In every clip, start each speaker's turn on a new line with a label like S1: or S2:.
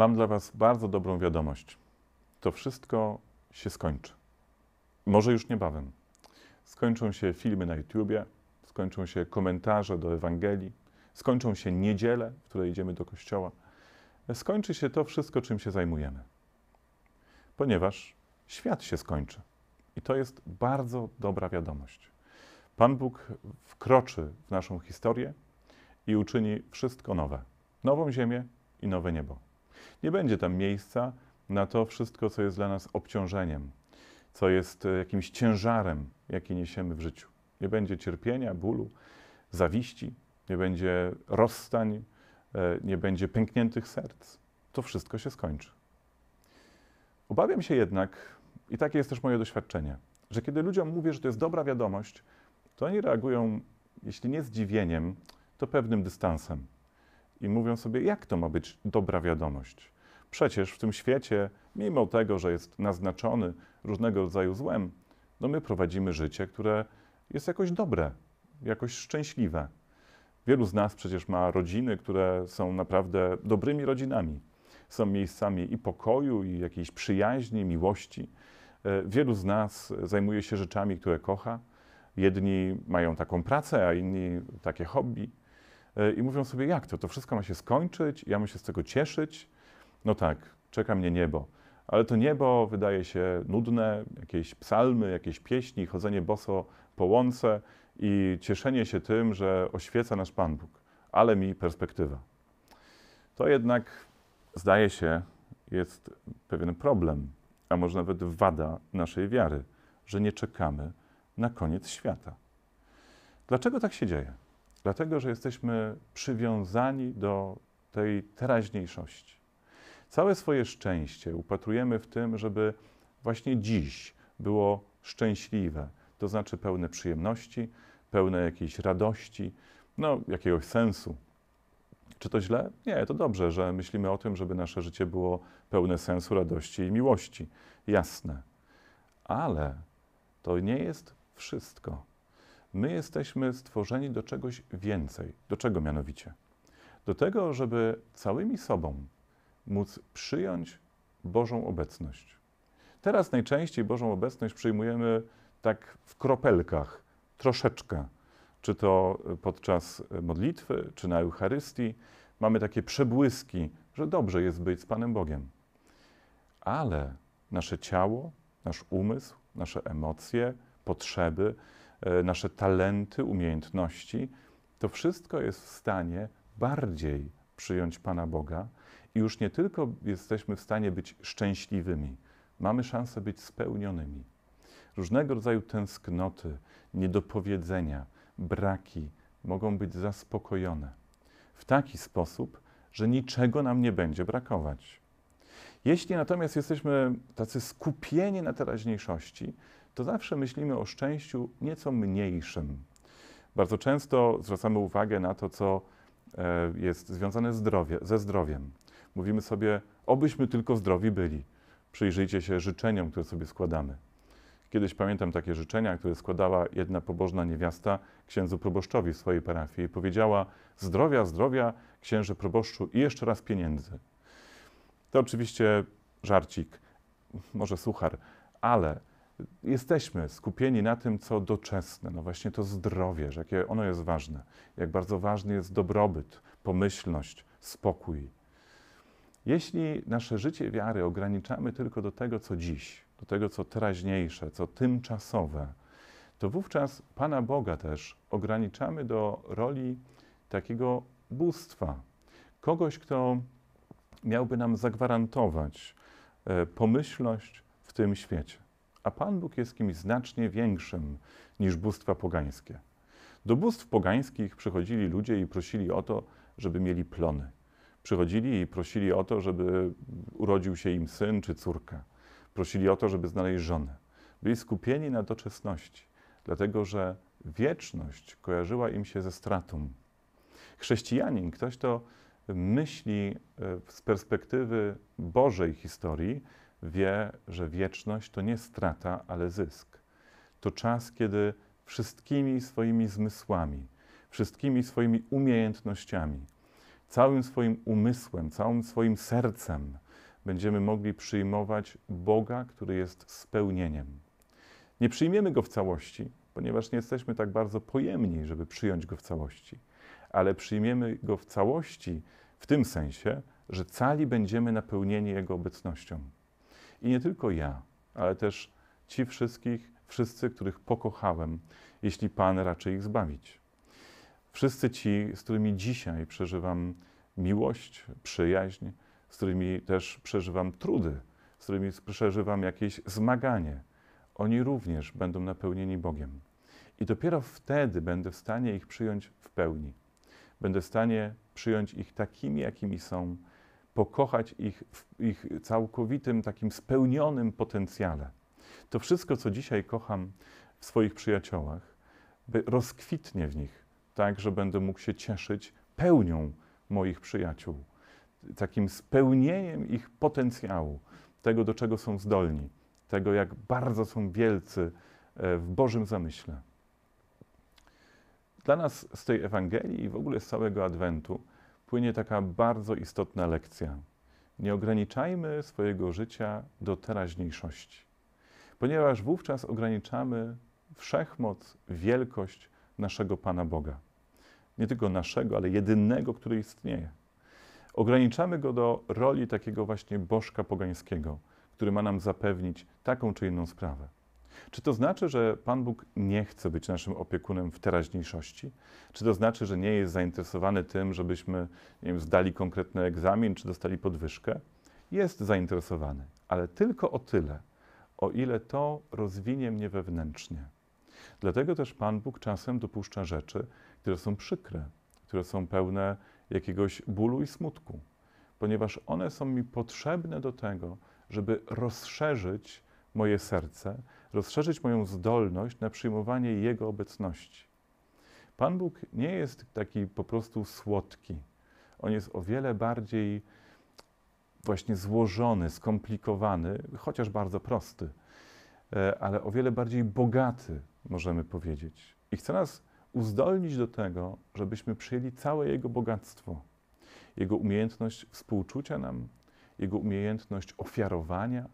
S1: Mam dla Was bardzo dobrą wiadomość. To wszystko się skończy. Może już niebawem. Skończą się filmy na YouTubie, skończą się komentarze do Ewangelii, skończą się niedziele, w której idziemy do kościoła. Skończy się to wszystko, czym się zajmujemy. Ponieważ świat się skończy. I to jest bardzo dobra wiadomość. Pan Bóg wkroczy w naszą historię i uczyni wszystko nowe. Nową ziemię i nowe niebo. Nie będzie tam miejsca na to wszystko, co jest dla nas obciążeniem, co jest e, jakimś ciężarem, jaki niesiemy w życiu. Nie będzie cierpienia, bólu, zawiści, nie będzie rozstań, e, nie będzie pękniętych serc. To wszystko się skończy. Obawiam się jednak, i takie jest też moje doświadczenie, że kiedy ludziom mówię, że to jest dobra wiadomość, to oni reagują, jeśli nie zdziwieniem, to pewnym dystansem i mówią sobie, jak to ma być dobra wiadomość. Przecież w tym świecie, mimo tego, że jest naznaczony różnego rodzaju złem, no my prowadzimy życie, które jest jakoś dobre, jakoś szczęśliwe. Wielu z nas przecież ma rodziny, które są naprawdę dobrymi rodzinami. Są miejscami i pokoju, i jakiejś przyjaźni, miłości. E, wielu z nas zajmuje się rzeczami, które kocha. Jedni mają taką pracę, a inni takie hobby. E, i mówią sobie, jak to, to wszystko ma się skończyć, ja mam się z tego cieszyć. No tak, czeka mnie niebo. Ale to niebo wydaje się nudne, jakieś psalmy, jakieś pieśni, chodzenie boso po łące i cieszenie się tym, że oświeca nasz Pan Bóg, ale mi perspektywa. To jednak, zdaje się, jest pewien problem, a może nawet wada naszej wiary, że nie czekamy na koniec świata. Dlaczego tak się dzieje? Dlatego, że jesteśmy przywiązani do tej teraźniejszości. Całe swoje szczęście upatrujemy w tym, żeby właśnie dziś było szczęśliwe, to znaczy pełne przyjemności, pełne jakiejś radości, no, jakiegoś sensu. Czy to źle? Nie, to dobrze, że myślimy o tym, żeby nasze życie było pełne sensu, radości i miłości. Jasne. Ale to nie jest wszystko. My jesteśmy stworzeni do czegoś więcej. Do czego mianowicie? Do tego, żeby całymi sobą móc przyjąć Bożą obecność. Teraz najczęściej Bożą obecność przyjmujemy tak w kropelkach, troszeczkę. Czy to podczas modlitwy, czy na Eucharystii. Mamy takie przebłyski, że dobrze jest być z Panem Bogiem. Ale nasze ciało, nasz umysł, nasze emocje, potrzeby, E, nasze talenty, umiejętności, to wszystko jest w stanie bardziej przyjąć Pana Boga i już nie tylko jesteśmy w stanie być szczęśliwymi, mamy szansę być spełnionymi. Różnego rodzaju tęsknoty, niedopowiedzenia, braki mogą być zaspokojone w taki sposób, że niczego nam nie będzie brakować. Jeśli natomiast jesteśmy tacy skupieni na teraźniejszości, to zawsze myślimy o szczęściu nieco mniejszym. Bardzo często zwracamy uwagę na to, co e, jest związane zdrowie, ze zdrowiem. Mówimy sobie, obyśmy tylko zdrowi byli. Przyjrzyjcie się życzeniom, które sobie składamy. Kiedyś pamiętam takie życzenia, które składała jedna pobożna niewiasta księdzu proboszczowi w swojej parafii i powiedziała: Zdrowia, zdrowia, księże proboszczu i jeszcze raz pieniędzy. To oczywiście żarcik, może suchar, ale jesteśmy skupieni na tym, co doczesne, no właśnie to zdrowie, że jakie ono jest ważne, jak bardzo ważny jest dobrobyt, pomyślność, spokój. Jeśli nasze życie wiary ograniczamy tylko do tego, co dziś, do tego, co teraźniejsze, co tymczasowe, to wówczas Pana Boga też ograniczamy do roli takiego bóstwa, kogoś, kto miałby nam zagwarantować e, pomyślność w tym świecie. A Pan Bóg jest kimś znacznie większym niż bóstwa pogańskie. Do bóstw pogańskich przychodzili ludzie i prosili o to, żeby mieli plony. Przychodzili i prosili o to, żeby urodził się im syn czy córka. Prosili o to, żeby znaleźć żonę. Byli skupieni na doczesności, dlatego że wieczność kojarzyła im się ze stratą. Chrześcijanin, ktoś, kto myśli e, z perspektywy Bożej historii, wie, że wieczność to nie strata, ale zysk. To czas, kiedy wszystkimi swoimi zmysłami, wszystkimi swoimi umiejętnościami, całym swoim umysłem, całym swoim sercem będziemy mogli przyjmować Boga, który jest spełnieniem. Nie przyjmiemy go w całości, ponieważ nie jesteśmy tak bardzo pojemni, żeby przyjąć go w całości ale przyjmiemy go w całości, w tym sensie, że cali będziemy napełnieni Jego obecnością. I nie tylko ja, ale też ci wszystkich, wszyscy, których pokochałem, jeśli Pan raczy ich zbawić. Wszyscy ci, z którymi dzisiaj przeżywam miłość, przyjaźń, z którymi też przeżywam trudy, z którymi przeżywam jakieś zmaganie, oni również będą napełnieni Bogiem. I dopiero wtedy będę w stanie ich przyjąć w pełni będę w stanie przyjąć ich takimi, jakimi są, pokochać ich w ich całkowitym, takim spełnionym potencjale. To wszystko, co dzisiaj kocham w swoich przyjaciołach, rozkwitnie w nich, tak, że będę mógł się cieszyć pełnią moich przyjaciół, takim spełnieniem ich potencjału, tego, do czego są zdolni, tego, jak bardzo są wielcy e, w Bożym zamyśle. Dla nas z tej Ewangelii i w ogóle z całego Adwentu płynie taka bardzo istotna lekcja. Nie ograniczajmy swojego życia do teraźniejszości, ponieważ wówczas ograniczamy wszechmoc, wielkość naszego Pana Boga. Nie tylko naszego, ale jedynego, który istnieje. Ograniczamy go do roli takiego właśnie bożka pogańskiego, który ma nam zapewnić taką czy inną sprawę. Czy to znaczy, że Pan Bóg nie chce być naszym opiekunem w teraźniejszości? Czy to znaczy, że nie jest zainteresowany tym, żebyśmy wiem, zdali konkretny egzamin czy dostali podwyżkę? Jest zainteresowany, ale tylko o tyle, o ile to rozwinie mnie wewnętrznie. Dlatego też Pan Bóg czasem dopuszcza rzeczy, które są przykre, które są pełne jakiegoś bólu i smutku, ponieważ one są mi potrzebne do tego, żeby rozszerzyć moje serce, rozszerzyć moją zdolność na przyjmowanie Jego obecności. Pan Bóg nie jest taki po prostu słodki. On jest o wiele bardziej właśnie złożony, skomplikowany, chociaż bardzo prosty, e, ale o wiele bardziej bogaty, możemy powiedzieć. I chce nas uzdolnić do tego, żebyśmy przyjęli całe Jego bogactwo, Jego umiejętność współczucia nam, Jego umiejętność ofiarowania,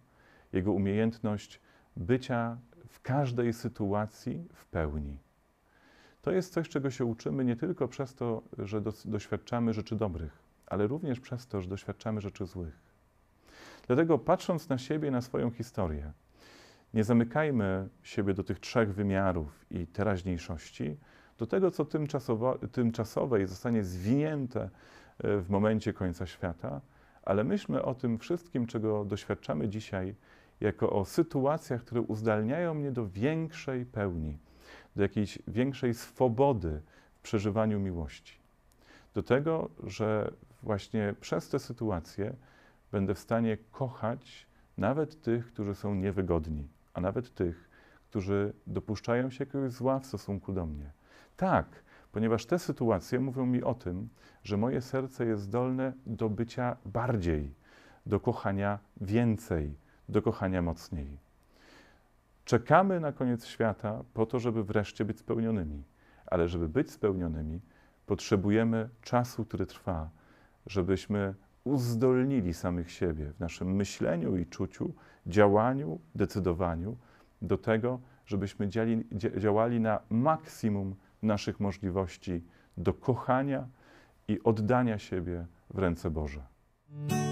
S1: Jego umiejętność bycia w każdej sytuacji w pełni. To jest coś, czego się uczymy nie tylko przez to, że doświadczamy rzeczy dobrych, ale również przez to, że doświadczamy rzeczy złych. Dlatego patrząc na siebie, na swoją historię, nie zamykajmy siebie do tych trzech wymiarów i teraźniejszości, do tego, co tymczasowe i zostanie zwinięte e, w momencie końca świata, ale myślmy o tym wszystkim, czego doświadczamy dzisiaj jako o sytuacjach, które uzdalniają mnie do większej pełni, do jakiejś większej swobody w przeżywaniu miłości. Do tego, że właśnie przez te sytuacje będę w stanie kochać nawet tych, którzy są niewygodni, a nawet tych, którzy dopuszczają się jakiegoś zła w stosunku do mnie. Tak, ponieważ te sytuacje mówią mi o tym, że moje serce jest zdolne do bycia bardziej, do kochania więcej do kochania mocniej. Czekamy na koniec świata po to, żeby wreszcie być spełnionymi, ale żeby być spełnionymi, potrzebujemy czasu, który trwa, żebyśmy uzdolnili samych siebie w naszym myśleniu i czuciu, działaniu, decydowaniu do tego, żebyśmy dziali, działali na maksimum naszych możliwości do kochania i oddania siebie w ręce Boże.